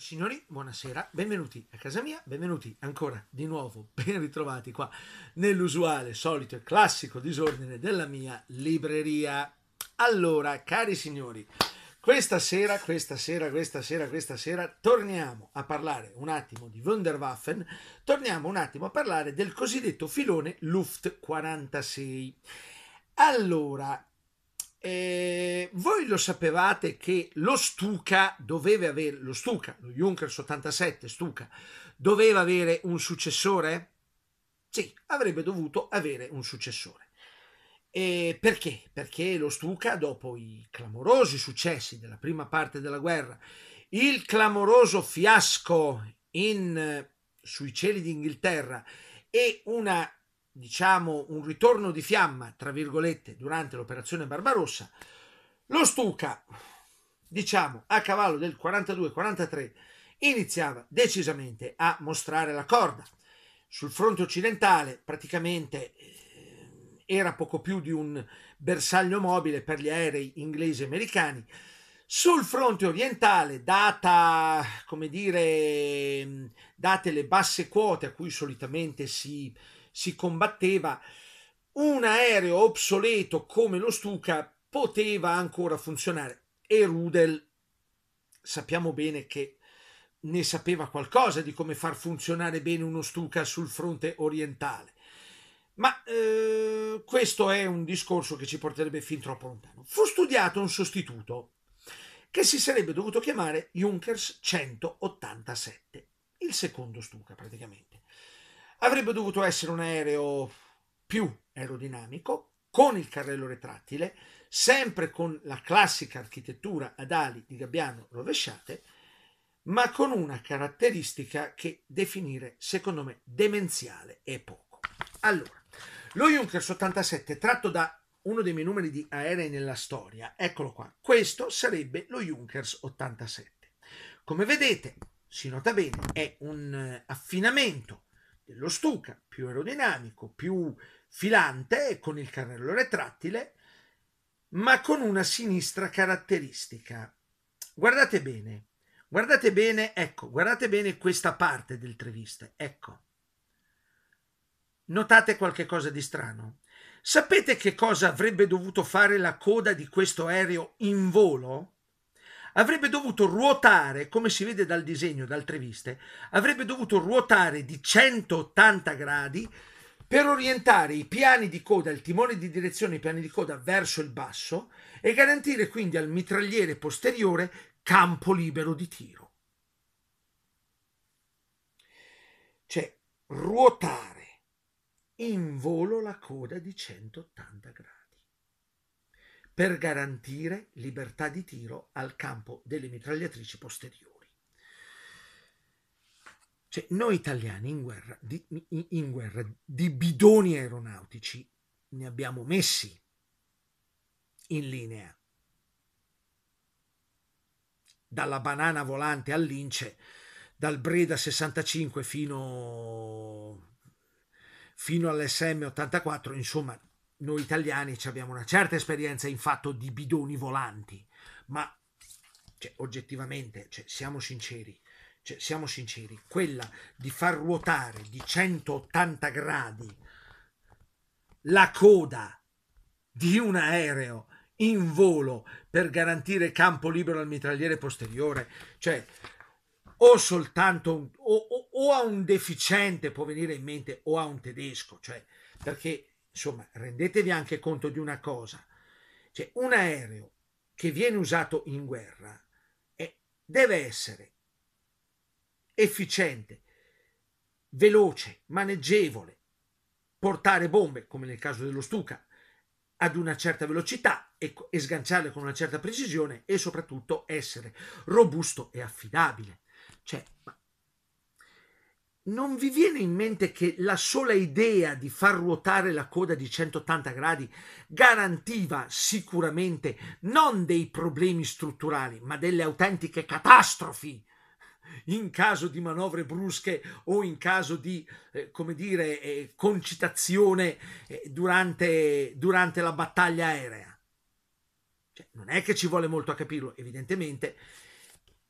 Signori, buonasera, benvenuti a casa mia, benvenuti ancora di nuovo, ben ritrovati qua nell'usuale, solito e classico disordine della mia libreria. Allora, cari signori, questa sera, questa sera, questa sera, questa sera torniamo a parlare un attimo di Wunderwaffen, torniamo un attimo a parlare del cosiddetto filone Luft 46. Allora, eh, voi lo sapevate che lo Stuka doveva avere, lo Stuka, lo Junkers 87 Stuka doveva avere un successore? Sì, avrebbe dovuto avere un successore. E perché? Perché lo Stuka, dopo i clamorosi successi della prima parte della guerra, il clamoroso fiasco in, eh, sui cieli d'Inghilterra e una diciamo, un ritorno di fiamma, tra virgolette, durante l'operazione Barbarossa, lo Stuka diciamo, a cavallo del 42-43, iniziava decisamente a mostrare la corda. Sul fronte occidentale praticamente eh, era poco più di un bersaglio mobile per gli aerei inglesi e americani. Sul fronte orientale, data, come dire, date le basse quote a cui solitamente si, eh, si combatteva, un aereo obsoleto come lo Stuka poteva ancora funzionare e Rudel sappiamo bene che ne sapeva qualcosa di come far funzionare bene uno Stuka sul fronte orientale. Ma eh, questo è un discorso che ci porterebbe fin troppo lontano. Fu studiato un sostituto che si sarebbe dovuto chiamare Junkers 187, il secondo Stuka praticamente. Avrebbe dovuto essere un aereo più aerodinamico, con il carrello retrattile, sempre con la classica architettura ad ali di gabbiano rovesciate, ma con una caratteristica che definire secondo me demenziale è poco. Allora, lo Junkers 87 tratto da uno dei miei numeri di aerei nella storia, eccolo qua, questo sarebbe lo Junkers 87. Come vedete, si nota bene, è un eh, affinamento dello Stuca, più aerodinamico, più filante, con il carrello retrattile, ma con una sinistra caratteristica. Guardate bene, guardate bene, ecco, guardate bene questa parte del Treviste, ecco. Notate qualche cosa di strano? Sapete che cosa avrebbe dovuto fare la coda di questo aereo in volo? avrebbe dovuto ruotare, come si vede dal disegno, da altre viste, avrebbe dovuto ruotare di 180 gradi per orientare i piani di coda, il timone di direzione, i piani di coda verso il basso e garantire quindi al mitragliere posteriore campo libero di tiro. Cioè ruotare in volo la coda di 180 gradi per garantire libertà di tiro al campo delle mitragliatrici posteriori. Cioè, noi italiani in guerra, di, in guerra di bidoni aeronautici ne abbiamo messi in linea. Dalla banana volante all'ince, dal Breda 65 fino, fino all'SM 84, insomma, noi italiani abbiamo una certa esperienza in fatto di bidoni volanti, ma cioè, oggettivamente, cioè, siamo sinceri, cioè, siamo sinceri, quella di far ruotare di 180 gradi la coda di un aereo in volo per garantire campo libero al mitragliere posteriore, cioè o soltanto un, o, o, o, a un deficiente può venire in mente o a un tedesco, cioè perché Insomma, rendetevi anche conto di una cosa. Cioè, un aereo che viene usato in guerra è, deve essere efficiente, veloce, maneggevole, portare bombe, come nel caso dello Stuka, ad una certa velocità e, e sganciarle con una certa precisione e soprattutto essere robusto e affidabile. Cioè, ma non vi viene in mente che la sola idea di far ruotare la coda di 180 gradi garantiva sicuramente non dei problemi strutturali, ma delle autentiche catastrofi in caso di manovre brusche o in caso di, eh, come dire, eh, concitazione eh, durante, durante la battaglia aerea. Cioè, non è che ci vuole molto a capirlo, evidentemente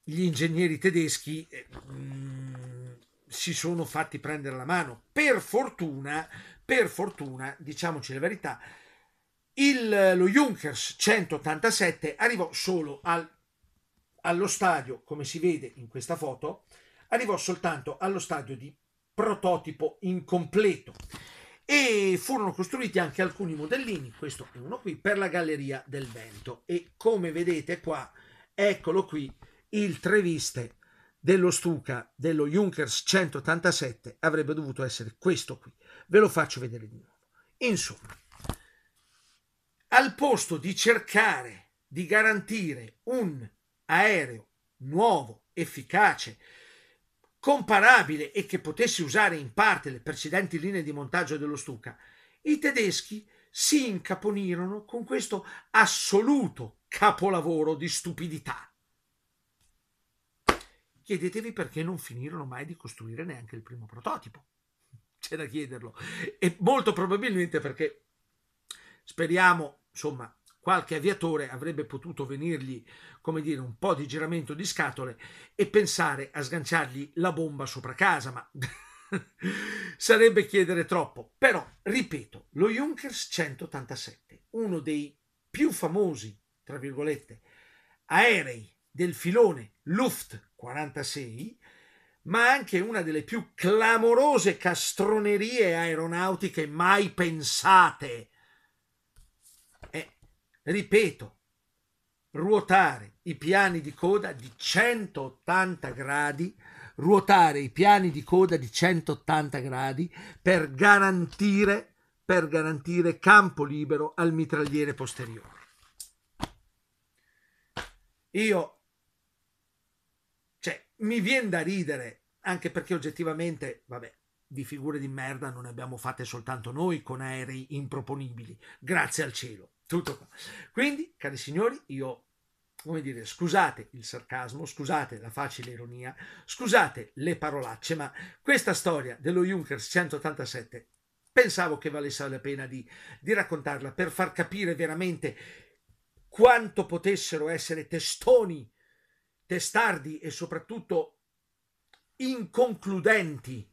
gli ingegneri tedeschi... Mh, eh, mm, si sono fatti prendere la mano. Per fortuna, per fortuna, diciamoci la verità, il, lo Junkers 187 arrivò solo al, allo stadio, come si vede in questa foto, arrivò soltanto allo stadio di prototipo incompleto e furono costruiti anche alcuni modellini, questo è uno qui, per la Galleria del Vento e come vedete qua, eccolo qui, il Treviste dello Stuka, dello Junkers 187, avrebbe dovuto essere questo qui. Ve lo faccio vedere di nuovo. Insomma, al posto di cercare di garantire un aereo nuovo, efficace, comparabile e che potesse usare in parte le precedenti linee di montaggio dello Stuka, i tedeschi si incaponirono con questo assoluto capolavoro di stupidità Chiedetevi perché non finirono mai di costruire neanche il primo prototipo. C'è da chiederlo. E molto probabilmente perché speriamo, insomma, qualche aviatore avrebbe potuto venirgli, come dire, un po' di giramento di scatole e pensare a sganciargli la bomba sopra casa, ma sarebbe chiedere troppo. Però, ripeto, lo Junkers 187, uno dei più famosi, tra virgolette, aerei del filone Luft 46, ma anche una delle più clamorose castronerie aeronautiche mai pensate. E, ripeto, ruotare i piani di coda di 180 gradi, ruotare i piani di coda di 180 gradi per garantire, per garantire campo libero al mitragliere posteriore. Io mi viene da ridere, anche perché oggettivamente, vabbè, di figure di merda non ne abbiamo fatte soltanto noi con aerei improponibili, grazie al cielo. Tutto qua. Quindi, cari signori, io come dire, scusate il sarcasmo, scusate la facile ironia, scusate le parolacce, ma questa storia dello Junkers 187 pensavo che valesse la pena di, di raccontarla per far capire veramente quanto potessero essere testoni testardi e soprattutto inconcludenti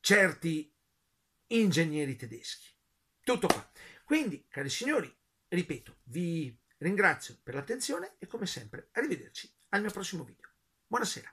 certi ingegneri tedeschi. Tutto qua. Quindi, cari signori, ripeto, vi ringrazio per l'attenzione e come sempre arrivederci al mio prossimo video. Buonasera.